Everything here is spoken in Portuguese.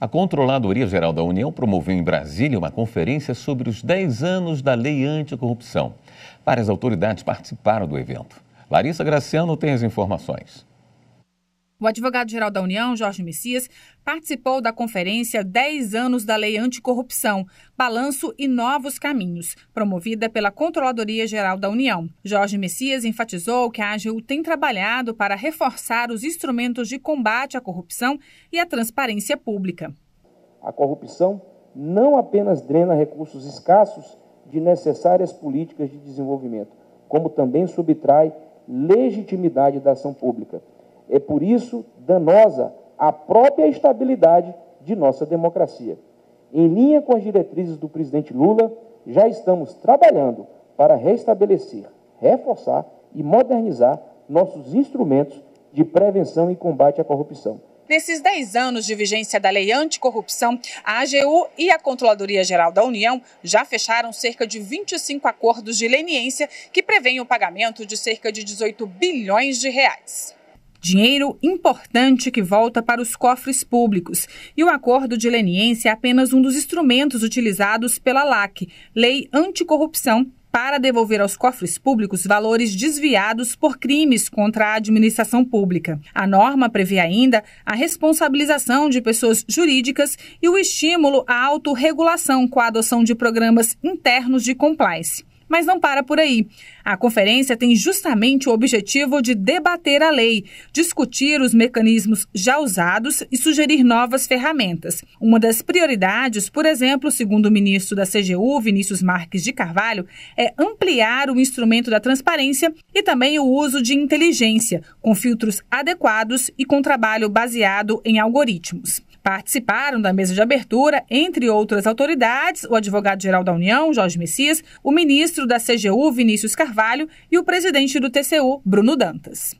A Controladoria Geral da União promoveu em Brasília uma conferência sobre os 10 anos da Lei Anticorrupção. Várias autoridades participaram do evento. Larissa Graciano tem as informações. O advogado-geral da União, Jorge Messias, participou da conferência 10 anos da Lei Anticorrupção, Balanço e Novos Caminhos, promovida pela Controladoria Geral da União. Jorge Messias enfatizou que a AGU tem trabalhado para reforçar os instrumentos de combate à corrupção e à transparência pública. A corrupção não apenas drena recursos escassos de necessárias políticas de desenvolvimento, como também subtrai legitimidade da ação pública é por isso danosa a própria estabilidade de nossa democracia. Em linha com as diretrizes do presidente Lula, já estamos trabalhando para restabelecer, reforçar e modernizar nossos instrumentos de prevenção e combate à corrupção. Nesses 10 anos de vigência da lei anticorrupção, a AGU e a Controladoria Geral da União já fecharam cerca de 25 acordos de leniência que prevêem o pagamento de cerca de 18 bilhões de reais dinheiro importante que volta para os cofres públicos. E o acordo de leniência é apenas um dos instrumentos utilizados pela LAC, Lei Anticorrupção, para devolver aos cofres públicos valores desviados por crimes contra a administração pública. A norma prevê ainda a responsabilização de pessoas jurídicas e o estímulo à autorregulação com a adoção de programas internos de compliance. Mas não para por aí. A conferência tem justamente o objetivo de debater a lei, discutir os mecanismos já usados e sugerir novas ferramentas. Uma das prioridades, por exemplo, segundo o ministro da CGU, Vinícius Marques de Carvalho, é ampliar o instrumento da transparência e também o uso de inteligência, com filtros adequados e com trabalho baseado em algoritmos. Participaram da mesa de abertura, entre outras autoridades, o advogado-geral da União, Jorge Messias, o ministro da CGU, Vinícius Carvalho, e o presidente do TCU, Bruno Dantas.